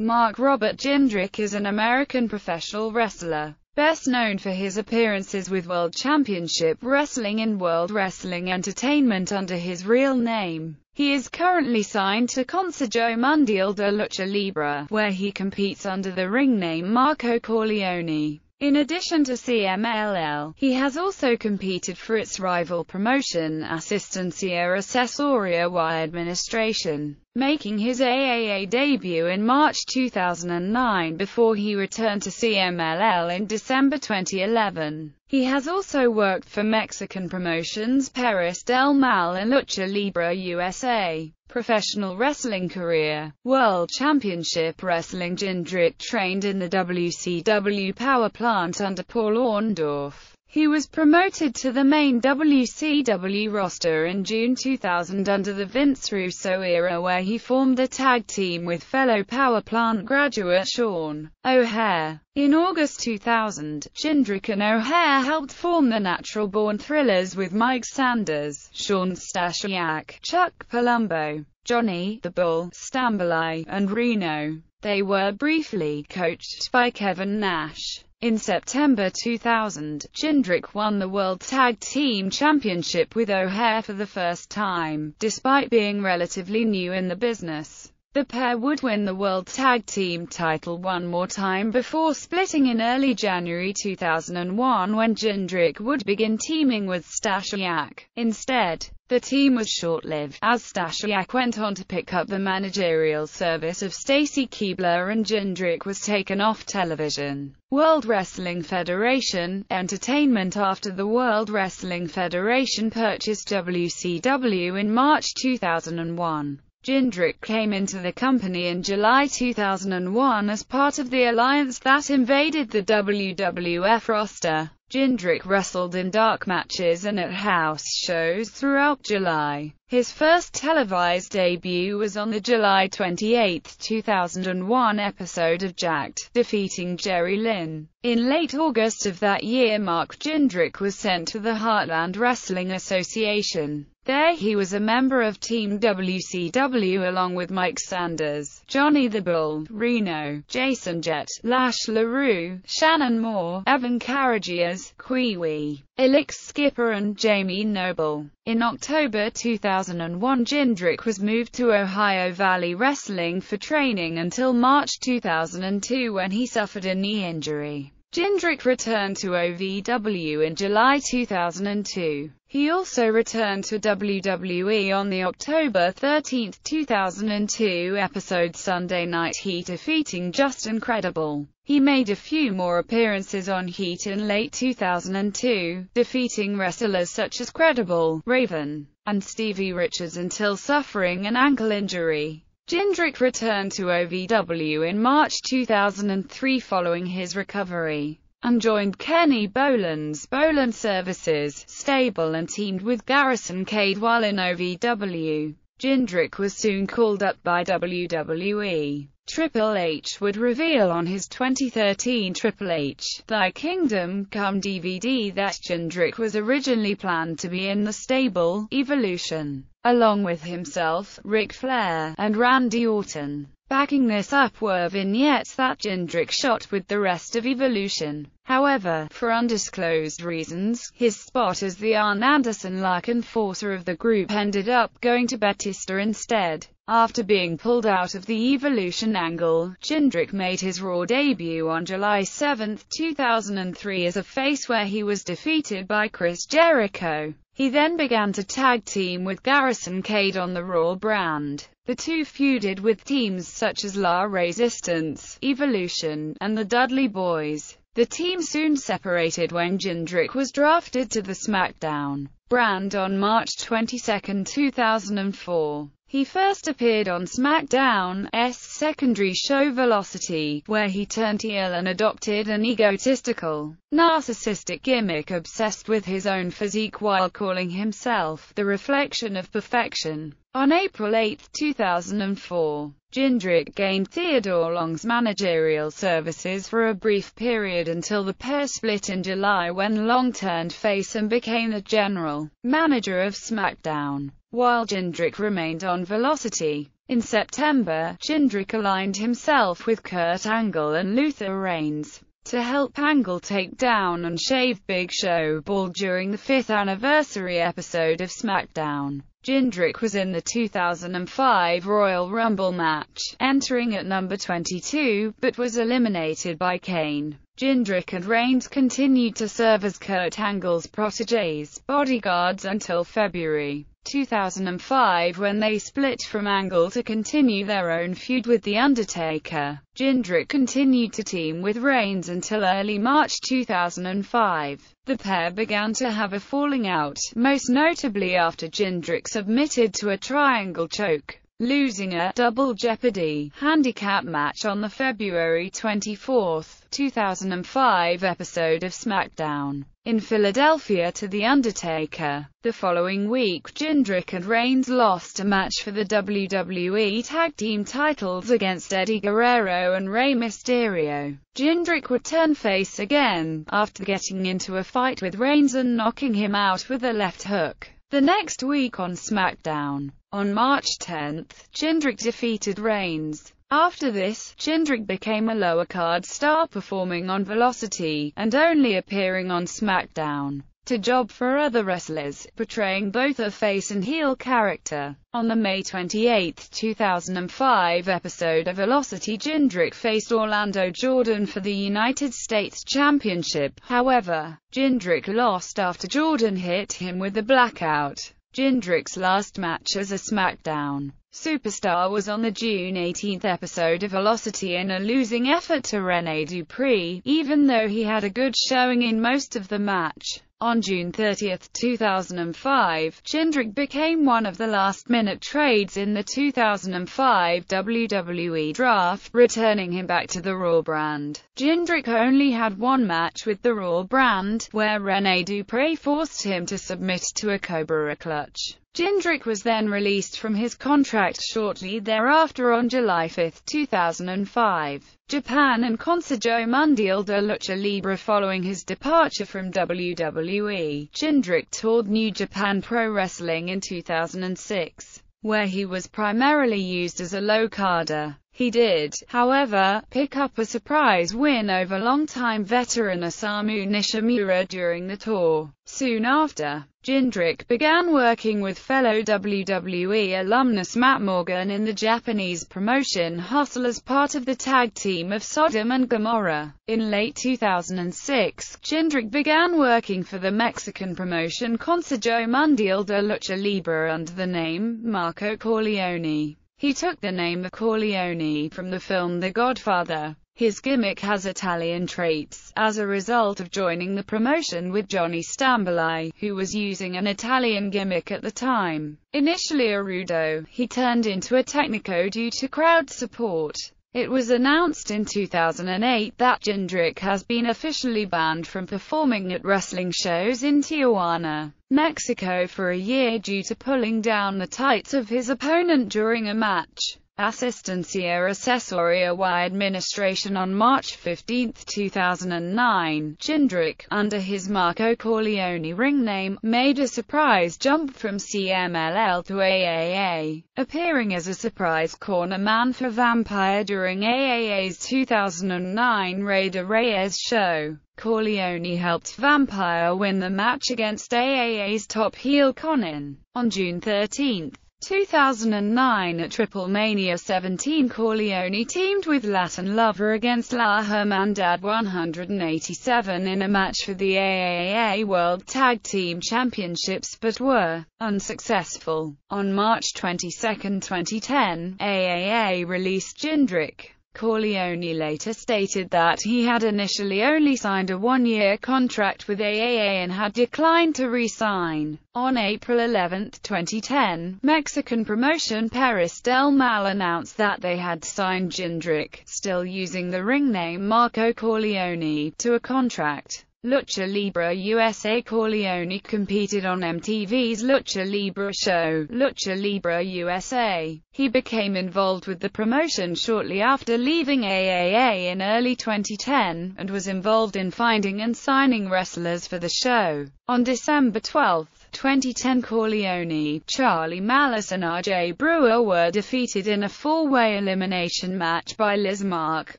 Mark Robert Jindrak is an American professional wrestler, best known for his appearances with World Championship Wrestling and World Wrestling Entertainment under his real name. He is currently signed to Consejo Mundial de Lucha Libre, where he competes under the ring name Marco Corleone. In addition to CMLL, he has also competed for its rival promotion Asistencia Assessoria y Administration, making his AAA debut in March 2009 before he returned to CMLL in December 2011. He has also worked for Mexican promotions Peris del Mal and Lucha Libre USA. Professional wrestling career, World Championship Wrestling Jindrik trained in the WCW power plant under Paul Orndorff. He was promoted to the main WCW roster in June 2000 under the Vince Russo era where he formed a tag team with fellow power plant graduate Sean O'Hare. In August 2000, Jindrak and O'Hare helped form the Natural Born Thrillers with Mike Sanders, Sean Stasiak, Chuck Palumbo, Johnny, The Bull, Stamboli, and Reno. They were briefly coached by Kevin Nash. In September 2000, Jindrak won the World Tag Team Championship with O'Hare for the first time, despite being relatively new in the business. The pair would win the World Tag Team title one more time before splitting in early January 2001 when Jindrak would begin teaming with Stashyak. Instead, the team was short-lived, as Stashyak went on to pick up the managerial service of Stacy Keebler and Jindrak was taken off television. World Wrestling Federation Entertainment After the World Wrestling Federation purchased WCW in March 2001, Jindrak came into the company in July 2001 as part of the alliance that invaded the WWF roster. Jindrak wrestled in dark matches and at house shows throughout July. His first televised debut was on the July 28, 2001 episode of Jacked, defeating Jerry Lynn. In late August of that year Mark Jindrak was sent to the Heartland Wrestling Association there he was a member of Team WCW along with Mike Sanders, Johnny the Bull, Reno, Jason Jett, Lash LaRue, Shannon Moore, Evan Karagias, Kiwi, Elix Skipper and Jamie Noble. In October 2001 Jindrak was moved to Ohio Valley Wrestling for training until March 2002 when he suffered a knee injury. Jindrak returned to OVW in July 2002. He also returned to WWE on the October 13, 2002 episode Sunday Night Heat defeating Just Incredible. He made a few more appearances on Heat in late 2002, defeating wrestlers such as Credible, Raven, and Stevie Richards until suffering an ankle injury. Jindrak returned to OVW in March 2003 following his recovery and joined Kenny Boland's Boland Services stable and teamed with Garrison Cade while in OVW. Jindrak was soon called up by WWE. Triple H would reveal on his 2013 Triple H Thy Kingdom Come DVD that Jindrak was originally planned to be in the stable Evolution along with himself, Ric Flair, and Randy Orton. Backing this up were vignettes that Jindrak shot with the rest of Evolution. However, for undisclosed reasons, his spot as the Arn Anderson like enforcer of the group ended up going to Batista instead. After being pulled out of the Evolution angle, Jindrak made his Raw debut on July 7, 2003 as a face where he was defeated by Chris Jericho. He then began to tag team with Garrison Cade on the Raw brand. The two feuded with teams such as La Resistance, Evolution, and the Dudley Boys. The team soon separated when Jindrak was drafted to the SmackDown brand on March 22, 2004. He first appeared on SmackDown's secondary show Velocity, where he turned heel and adopted an egotistical, narcissistic gimmick obsessed with his own physique while calling himself the reflection of perfection. On April 8, 2004, Jindrak gained Theodore Long's managerial services for a brief period until the pair split in July when Long turned face and became the general manager of SmackDown while Jindrak remained on Velocity. In September, Jindrak aligned himself with Kurt Angle and Luther Reigns to help Angle take down and shave Big Show Ball during the 5th anniversary episode of SmackDown. Jindrak was in the 2005 Royal Rumble match, entering at number 22, but was eliminated by Kane. Jindrak and Reigns continued to serve as Kurt Angle's proteges, bodyguards until February 2005 when they split from Angle to continue their own feud with The Undertaker. Jindrak continued to team with Reigns until early March 2005. The pair began to have a falling out, most notably after Jindrak submitted to a triangle choke losing a «double jeopardy» handicap match on the February 24, 2005 episode of SmackDown in Philadelphia to The Undertaker. The following week, Jindrak and Reigns lost a match for the WWE Tag Team titles against Eddie Guerrero and Rey Mysterio. Jindrak would turn face again, after getting into a fight with Reigns and knocking him out with a left hook. The next week on SmackDown, on March 10, Jindrak defeated Reigns. After this, Jindrak became a lower card star performing on Velocity, and only appearing on SmackDown to job for other wrestlers, portraying both a face and heel character. On the May 28, 2005 episode of Velocity Jindrak faced Orlando Jordan for the United States Championship, however, Jindrak lost after Jordan hit him with the blackout. Jindrak's last match as a SmackDown superstar was on the June 18 episode of Velocity in a losing effort to Rene Dupree, even though he had a good showing in most of the match. On June 30, 2005, Chindrick became one of the last-minute trades in the 2005 WWE Draft, returning him back to the Raw brand. Jindrak only had one match with the Raw brand, where Rene Dupree forced him to submit to a Cobra clutch. Jindrak was then released from his contract shortly thereafter on July 5, 2005. Japan and Consejo Mundial de Lucha Libre following his departure from WWE, Jindrak toured New Japan Pro Wrestling in 2006, where he was primarily used as a low-carder. He did, however, pick up a surprise win over longtime veteran Osamu Nishimura during the tour. Soon after, Jindrak began working with fellow WWE alumnus Matt Morgan in the Japanese promotion Hustle as part of the tag team of Sodom and Gomorrah. In late 2006, Jindrak began working for the Mexican promotion Consejo Mundial de Lucha Libre under the name Marco Corleone. He took the name of Corleone from the film The Godfather. His gimmick has Italian traits, as a result of joining the promotion with Johnny Stamboli, who was using an Italian gimmick at the time. Initially a rudo, he turned into a technico due to crowd support. It was announced in 2008 that Jindrak has been officially banned from performing at wrestling shows in Tijuana, Mexico for a year due to pulling down the tights of his opponent during a match. Asistencia Assessoria y Administration on March 15, 2009, Jindrak, under his Marco Corleone ring name, made a surprise jump from CMLL to AAA, appearing as a surprise corner man for Vampire during AAA's 2009 Raider Reyes show. Corleone helped Vampire win the match against AAA's top heel Conan on June 13. 2009 at Triple Mania 17 Corleone teamed with Latin Lover against La Hermandad 187 in a match for the AAA World Tag Team Championships but were unsuccessful. On March 22, 2010, AAA released Jindrak Corleone later stated that he had initially only signed a one-year contract with AAA and had declined to re-sign. On April 11, 2010, Mexican promotion Paris del Mal announced that they had signed Jindrak, still using the ring name Marco Corleone, to a contract. Lucha Libre USA Corleone competed on MTV's Lucha Libre show, Lucha Libre USA. He became involved with the promotion shortly after leaving AAA in early 2010, and was involved in finding and signing wrestlers for the show. On December 12, 2010 Corleone, Charlie Malice and RJ Brewer were defeated in a four-way elimination match by Liz Mark,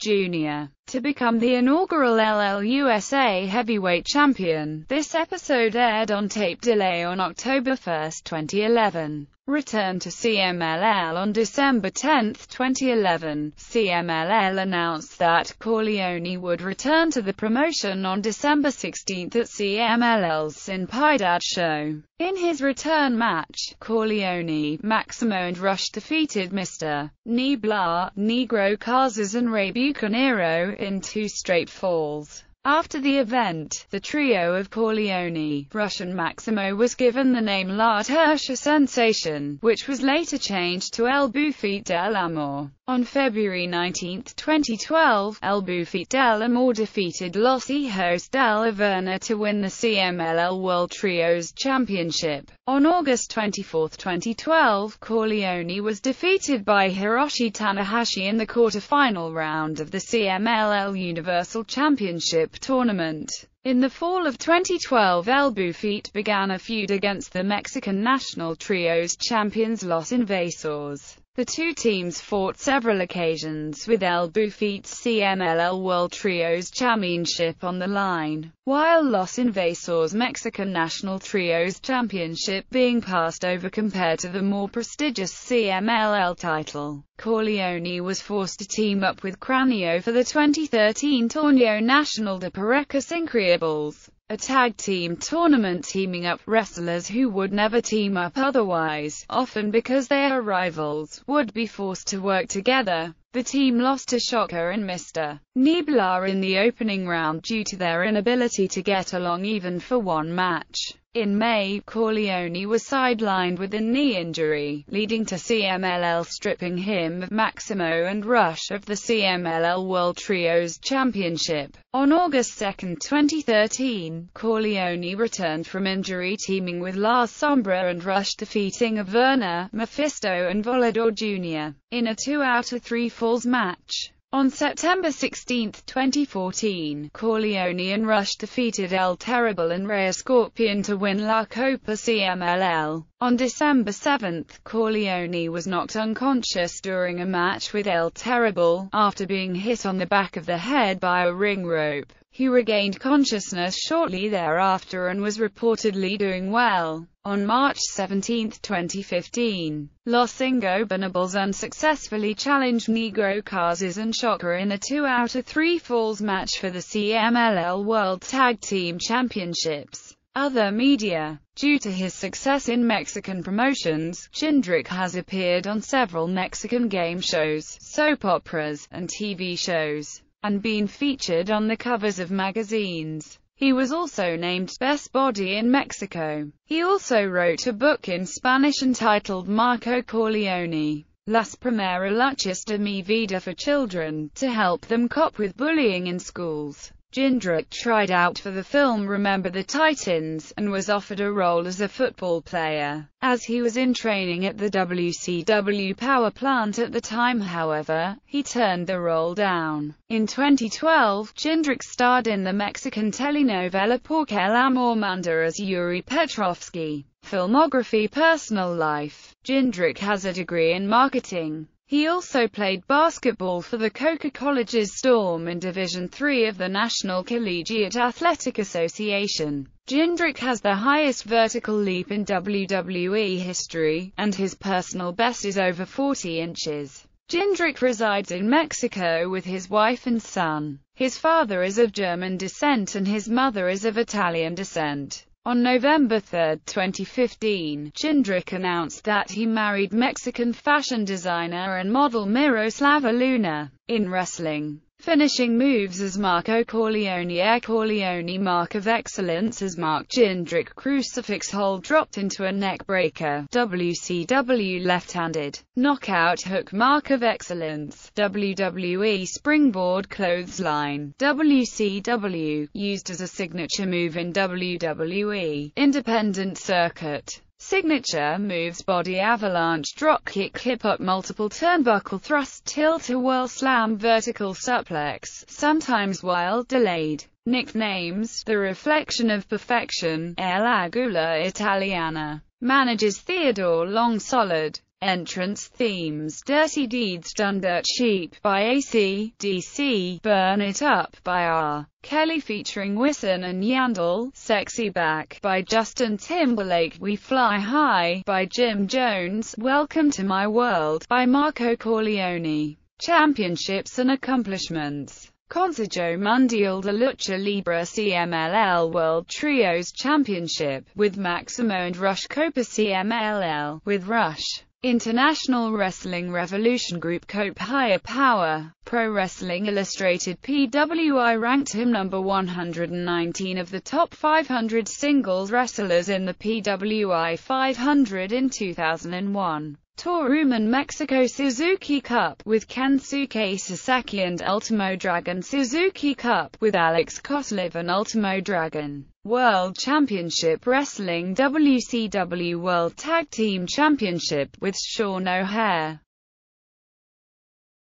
Jr to become the inaugural LLUSA heavyweight champion. This episode aired on tape delay on October 1, 2011. Return to CMLL on December 10, 2011. CMLL announced that Corleone would return to the promotion on December 16 at CMLL's In Piedad show. In his return match, Corleone, Maximo and Rush defeated Mr. Niebla, Negro Casas and Ray Bucanero in two straight falls. After the event, the trio of Corleone, Rush and Maximo was given the name La Tertia Sensation, which was later changed to El Buffet del Amor. On February 19, 2012, El Bufete del Amor defeated Los Hijos del Averna to win the CMLL World Trios Championship. On August 24, 2012, Corleone was defeated by Hiroshi Tanahashi in the quarterfinal round of the CMLL Universal Championship Tournament. In the fall of 2012 El Bufete began a feud against the Mexican National Trios champions Los Invasors. The two teams fought several occasions with El Bufite's CMLL World Trios Championship on the line, while Los Invasores' Mexican National Trios Championship being passed over compared to the more prestigious CMLL title. Corleone was forced to team up with Cranio for the 2013 Torneo Nacional de Parecas Increíbles a tag team tournament teaming up wrestlers who would never team up otherwise, often because their rivals, would be forced to work together. The team lost to Shocker and Mr. Niebler in the opening round due to their inability to get along even for one match. In May, Corleone was sidelined with a knee injury, leading to CMLL stripping him of Maximo and Rush of the CMLL World Trios Championship. On August 2, 2013, Corleone returned from injury teaming with Lars Sombra and Rush defeating Averna, Mephisto and Volador Jr. in a 2 out of 3 Falls match. On September 16, 2014, Corleone and Rush defeated El Terrible and Rey Scorpion to win La Copa CMLL. On December 7, Corleone was knocked unconscious during a match with El Terrible, after being hit on the back of the head by a ring rope. He regained consciousness shortly thereafter and was reportedly doing well. On March 17, 2015, Losingo Benables unsuccessfully challenged Negro Cases and Shocker in a two-out-of-three falls match for the CMLL World Tag Team Championships. Other media Due to his success in Mexican promotions, Chindrick has appeared on several Mexican game shows, soap operas, and TV shows and been featured on the covers of magazines. He was also named Best Body in Mexico. He also wrote a book in Spanish entitled Marco Corleone, Las Primera Luchas de Mi Vida for Children, to help them cope with bullying in schools. Jindrak tried out for the film Remember the Titans, and was offered a role as a football player, as he was in training at the WCW power plant at the time however, he turned the role down. In 2012, Jindrak starred in the Mexican telenovela Porque el Amor Manda as Yuri Petrovsky. Filmography Personal life Jindrak has a degree in marketing he also played basketball for the Coca College's Storm in Division III of the National Collegiate Athletic Association. Jindrik has the highest vertical leap in WWE history, and his personal best is over 40 inches. Jindrik resides in Mexico with his wife and son. His father is of German descent and his mother is of Italian descent. On November 3, 2015, Chandrik announced that he married Mexican fashion designer and model Miroslava Luna. In wrestling, finishing moves as Marco Corleone Air Corleone Mark of Excellence as Mark Jindrak Crucifix Hold dropped into a neckbreaker WCW left-handed knockout hook Mark of Excellence WWE Springboard Clothesline WCW used as a signature move in WWE Independent Circuit Signature moves body avalanche dropkick hip up multiple turnbuckle thrust tilt to whirl slam vertical suplex, sometimes while delayed. Nicknames, The Reflection of Perfection, El Agula Italiana. Manages Theodore Long Solid. Entrance themes Dirty Deeds Done Dirt Cheap by AC, DC, Burn It Up by R. Kelly featuring Wison and Yandel, Sexy Back by Justin Timberlake, We Fly High by Jim Jones, Welcome to My World by Marco Corleone, Championships and Accomplishments. Consejo Mundial de Lucha Libre CMLL World Trios Championship, with Maximo and Rush Copa CMLL, with Rush. International Wrestling Revolution Group Cope Higher Power, Pro Wrestling Illustrated PWI ranked him number 119 of the top 500 singles wrestlers in the PWI 500 in 2001 and Mexico Suzuki Cup, with Kansuke Sasaki and Ultimo Dragon Suzuki Cup, with Alex Koslov and Ultimo Dragon. World Championship Wrestling WCW World Tag Team Championship, with Sean O'Hare.